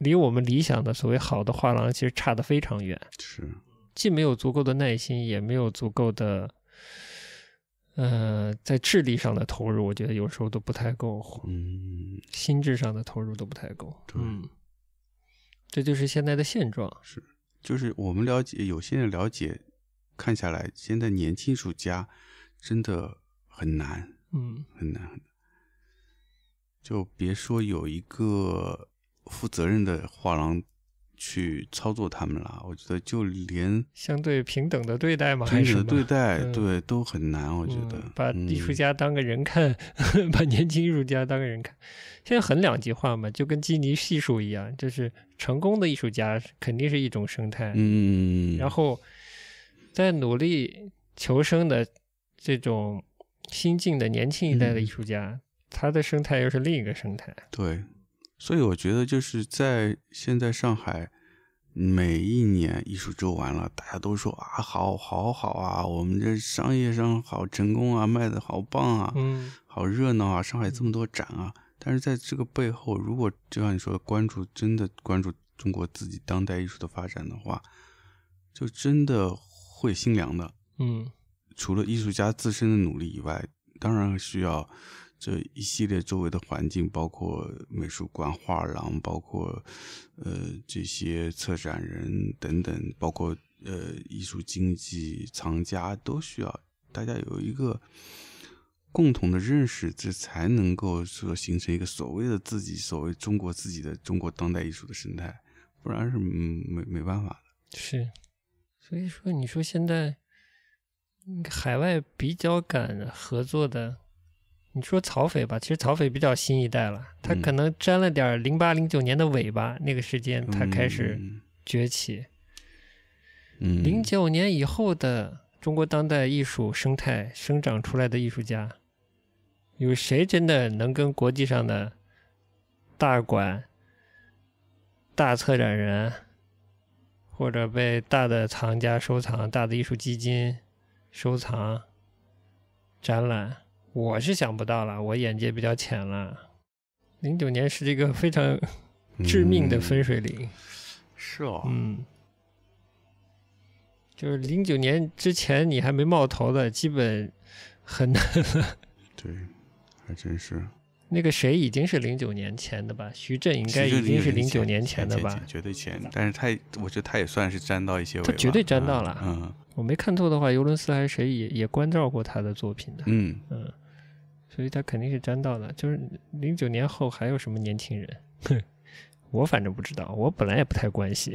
离我们理想的所谓好的画廊，其实差的非常远。是，既没有足够的耐心，也没有足够的，呃，在智力上的投入，我觉得有时候都不太够。嗯，心智上的投入都不太够。嗯，这就是现在的现状。是，就是我们了解，有些人了解，看下来，现在年轻艺术家真的很难。嗯，很难。就别说有一个。负责任的画廊去操作他们了，我觉得就连相对平等的对待嘛，平等的对待，对，都很难。我觉得把艺术家当个人看，<laughs> 把年轻艺术家当个人看，现在很两极化嘛，就跟基尼系数一样，就是成功的艺术家肯定是一种生态，嗯，然后在努力求生的这种新进的年轻一代的艺术家，他的生态又是另一个生态，对。所以我觉得就是在现在上海，每一年艺术周完了，大家都说啊，好，好，好啊，我们这商业上好成功啊，卖的好棒啊，嗯，好热闹啊，上海这么多展啊。但是在这个背后，如果就像你说，关注真的关注中国自己当代艺术的发展的话，就真的会心凉的。嗯，除了艺术家自身的努力以外，当然需要。这一系列周围的环境，包括美术馆、画廊，包括呃这些策展人等等，包括呃艺术经济、藏家都需要大家有一个共同的认识，这才能够说形成一个所谓的自己所谓中国自己的中国当代艺术的生态，不然是没没办法的。是，所以说你说现在海外比较敢合作的。你说曹斐吧，其实曹斐比较新一代了，他可能沾了点零八零九年的尾巴，那个时间他开始崛起。零九年以后的中国当代艺术生态生长出来的艺术家，有谁真的能跟国际上的大馆、大策展人，或者被大的藏家收藏、大的艺术基金收藏、展览？我是想不到了，我眼界比较浅了。零九年是这个非常致命的分水岭，是哦，嗯，就是零九年之前你还没冒头的，基本很难了。<laughs> 对，还真是。那个谁已经是零九年前的吧？徐震应该已经是零九年前的吧？绝对前，但是他，我觉得他也算是沾到一些。他绝对沾到了。嗯，我没看错的话，尤伦斯还是谁也也关照过他的作品的。嗯嗯。所以他肯定是沾到的，就是零九年后还有什么年轻人，哼，<laughs> 我反正不知道，我本来也不太关心，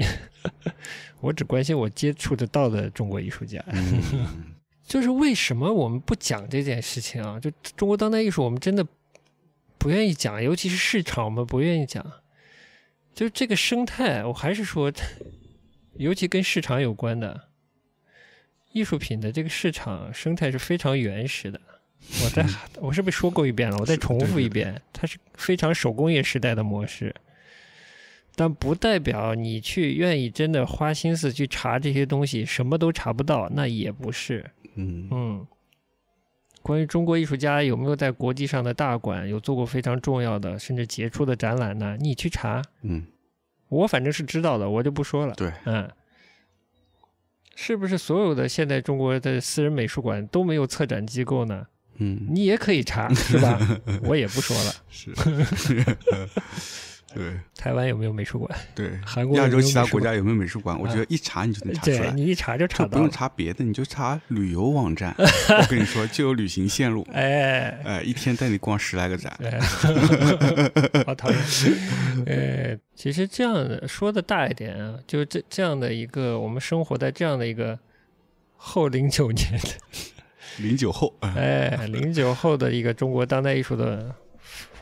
<laughs> 我只关心我接触得到的中国艺术家。<laughs> 就是为什么我们不讲这件事情啊？就中国当代艺术，我们真的不愿意讲，尤其是市场，我们不愿意讲。就这个生态，我还是说，尤其跟市场有关的，艺术品的这个市场生态是非常原始的。<laughs> 我再，我是不是说过一遍了？我再重复一遍，它是非常手工业时代的模式，但不代表你去愿意真的花心思去查这些东西，什么都查不到，那也不是。嗯嗯。关于中国艺术家有没有在国际上的大馆有做过非常重要的甚至杰出的展览呢？你去查。嗯。我反正是知道的，我就不说了。对。嗯。是不是所有的现代中国的私人美术馆都没有策展机构呢？嗯，你也可以查 <laughs> 是吧？我也不说了。是是。<laughs> 对。台湾有没有美术馆？对。韩国亚洲其他国家有没有美术馆？我觉得一查你就能查出来。你一查就查到，不用查别的，你就查旅游网站。<laughs> 我跟你说，就有旅行线路。哎哎，一天带你逛十来个展。好讨厌。呃，其实这样的说的大一点啊，就这这样的一个，我们生活在这样的一个后零九年的。零九后，哎，零九后的一个中国当代艺术的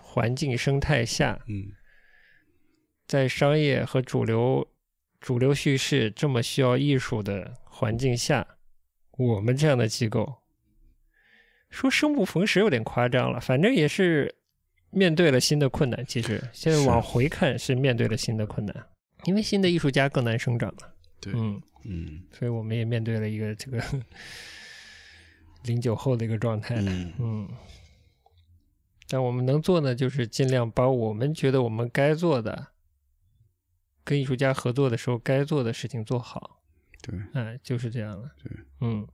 环境生态下，嗯，在商业和主流主流叙事这么需要艺术的环境下，我们这样的机构说生不逢时有点夸张了，反正也是面对了新的困难。其实现在往回看，是面对了新的困难，因为新的艺术家更难生长嘛。对，嗯嗯，所以我们也面对了一个这个。零九后的一个状态，嗯，但我们能做呢，就是尽量把我们觉得我们该做的，跟艺术家合作的时候该做的事情做好，对，哎，就是这样了，对，嗯，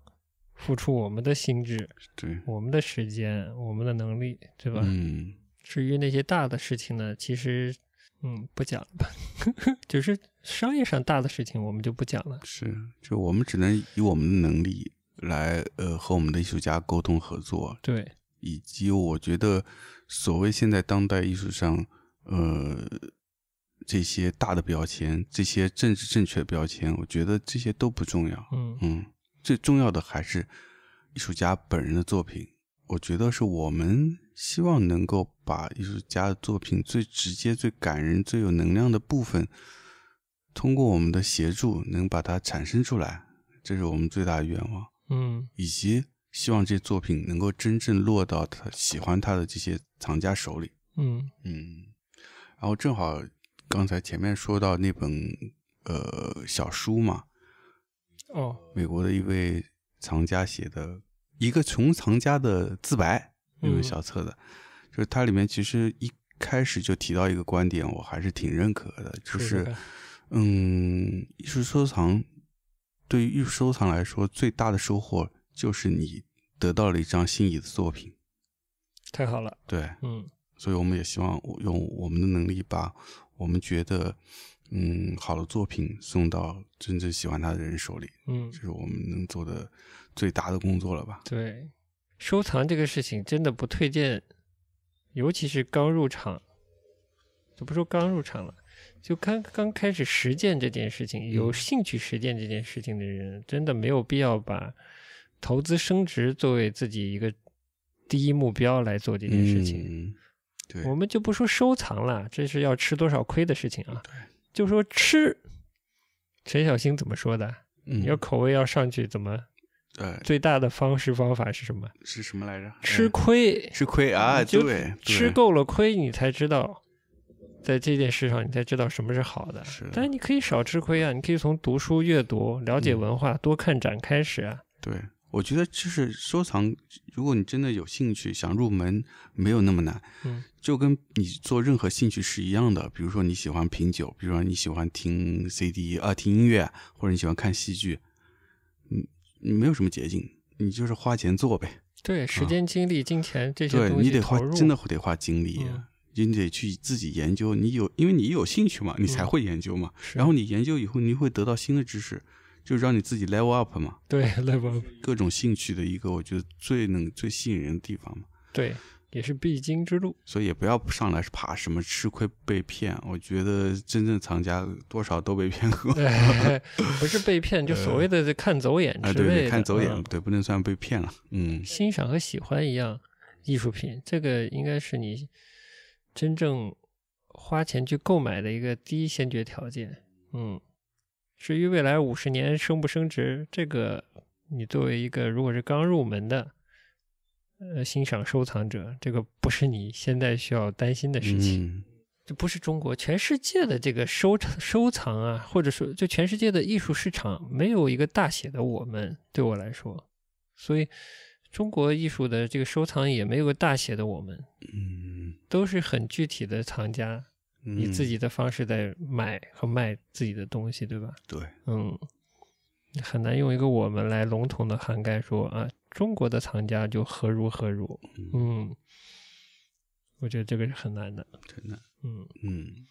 付出我们的心智，对，我们的时间，我们的能力，对吧？嗯，至于那些大的事情呢，其实，嗯，不讲了吧，<laughs> 就是商业上大的事情，我们就不讲了，是，就我们只能以我们的能力。来，呃，和我们的艺术家沟通合作，对，以及我觉得，所谓现在当代艺术上，呃，这些大的标签，这些政治正确的标签，我觉得这些都不重要。嗯嗯，最重要的还是艺术家本人的作品。我觉得是我们希望能够把艺术家的作品最直接、最感人、最有能量的部分，通过我们的协助，能把它产生出来，这是我们最大的愿望。嗯，以及希望这作品能够真正落到他喜欢他的这些藏家手里。嗯嗯，然后正好刚才前面说到那本呃小书嘛，哦，美国的一位藏家写的《一个穷藏家的自白》，一本小册子，就是它里面其实一开始就提到一个观点，我还是挺认可的，就是嗯，艺术收藏。对于术收藏来说，最大的收获就是你得到了一张心仪的作品，太好了。对，嗯，所以我们也希望用我们的能力，把我们觉得嗯好的作品送到真正喜欢他的人手里，嗯，这是我们能做的最大的工作了吧？对，收藏这个事情真的不推荐，尤其是刚入场，就不说刚入场了。就刚刚开始实践这件事情，有兴趣实践这件事情的人，真的没有必要把投资升值作为自己一个第一目标来做这件事情。对，我们就不说收藏了，这是要吃多少亏的事情啊。对，就说吃。陈小星怎么说的？你要口味要上去，怎么？对，最大的方式方法是什么？是什么来着？吃亏，吃亏啊！对，吃够了亏，你才知道。在这件事上，你才知道什么是好的。是，但是你可以少吃亏啊！你可以从读书、阅读、了解文化、多看展开始啊。对，我觉得就是收藏，如果你真的有兴趣想入门，没有那么难。嗯，就跟你做任何兴趣是一样的。比如说你喜欢品酒，比如说你喜欢听 CD 啊，听音乐，或者你喜欢看戏剧，嗯，没有什么捷径，你就是花钱做呗。对，时间、精力、金钱这些东西对你得花，真的得花精力你得去自己研究，你有，因为你有兴趣嘛，你才会研究嘛。然后你研究以后，你会得到新的知识，就让你自己 level up 嘛。对 level up，各种兴趣的一个，我觉得最能最吸引人的地方嘛。对，也是必经之路。所以也不要上来是怕什么吃亏被骗，我觉得真正藏家多少都被骗过。<laughs> 不是被骗，就所谓的看走眼之类。看走眼，对，不能算被骗了。嗯。欣赏和喜欢一样，艺术品这个应该是你。真正花钱去购买的一个第一先决条件，嗯。至于未来五十年升不升值，这个你作为一个如果是刚入门的，呃，欣赏收藏者，这个不是你现在需要担心的事情。这 <laughs> 不是中国，全世界的这个收藏收藏啊，或者说就全世界的艺术市场，没有一个大写的我们。对我来说，所以。中国艺术的这个收藏也没有个大写的我们，嗯，都是很具体的藏家，以自己的方式在买和卖自己的东西，对吧？对，嗯，很难用一个我们来笼统的涵盖说啊，中国的藏家就何如何如，嗯，我觉得这个是很难的，真的，嗯嗯，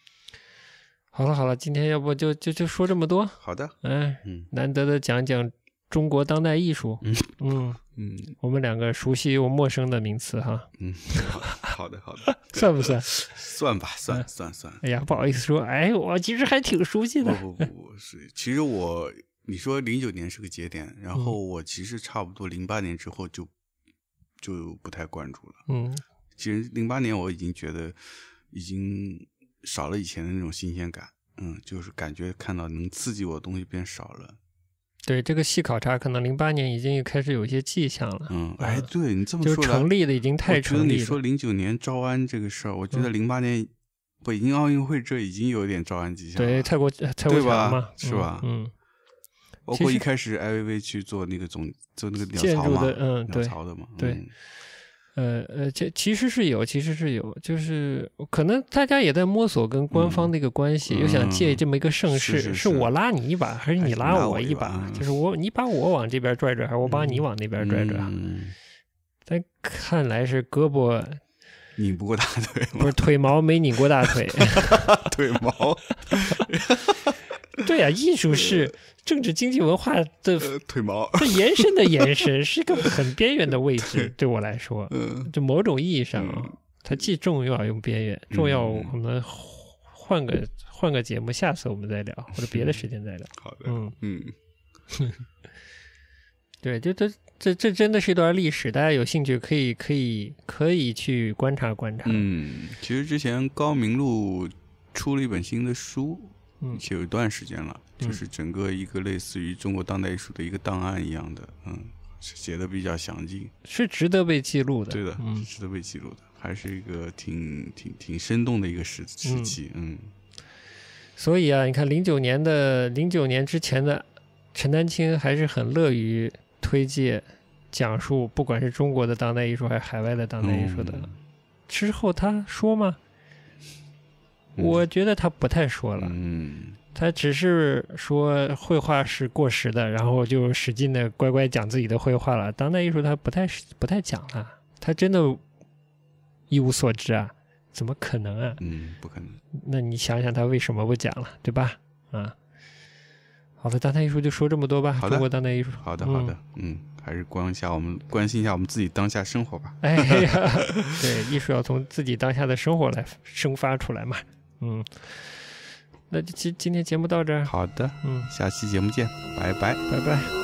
好了好了，今天要不就就就说这么多，好的，嗯，难得的讲讲。中国当代艺术，嗯嗯嗯，我们两个熟悉又陌生的名词哈，嗯，好 <laughs> 的好的，<laughs> 算不算？算吧，算算算。哎呀，不好意思说，哎，我其实还挺熟悉的。不不不，是其实我，你说零九年是个节点，然后我其实差不多零八年之后就就不太关注了。嗯，其实零八年我已经觉得已经少了以前的那种新鲜感，嗯，就是感觉看到能刺激我的东西变少了。对这个细考察，可能零八年已经开始有一些迹象了。嗯，哎，对你这么说，就成立的已经太成立了。我觉得你说零九年招安这个事儿，我觉得零八年北京奥运会这已经有点招安迹象了。对，太过太过早嘛，是吧？嗯，包括一开始 I V V 去做那个总做那个鸟巢嘛，嗯，鸟巢的嘛，对。呃呃，其其实是有，其实是有，就是可能大家也在摸索跟官方的一个关系，又想借这么一个盛世，是我拉你一把，还是你拉我一把？就是我，你把我往这边拽拽，还是我把你往那边拽拽？但看来是胳膊拧不过大腿，不是腿毛没拧过大腿，腿毛。<laughs> 对啊，艺术是政治、经济、文化的腿毛，它延伸的延伸，是一个很边缘的位置。对我来说，嗯，就某种意义上它既重要又边缘。重要，我们换个换个节目，下次我们再聊，或者别的时间再聊。好的，嗯嗯，<laughs> 对，就这这这真的是一段历史，大家有兴趣可以可以可以去观察观察。嗯，其实之前高明路出了一本新的书。嗯，有一段时间了，就是整个一个类似于中国当代艺术的一个档案一样的，嗯，写的比较详尽，是值得被记录的。对的，是值得被记录的，还是一个挺挺挺生动的一个时时期，嗯。所以啊，你看零九年的零九年之前的陈丹青还是很乐于推介、讲述，不管是中国的当代艺术还是海外的当代艺术的。之后他说吗？我觉得他不太说了，嗯，他只是说绘画是过时的，然后就使劲的乖乖讲自己的绘画了。当代艺术他不太不太讲了，他真的，一无所知啊？怎么可能啊？嗯，不可能。那你想想他为什么不讲了，对吧？啊，好的，当代艺术就说这么多吧。好中国当代艺术。好的，好的。嗯，还是关一下我们关心一下我们自己当下生活吧。哎呀，<laughs> 对，艺术要从自己当下的生活来生发出来嘛。嗯，那就今今天节目到这儿。好的，嗯，下期节目见，拜拜，拜拜。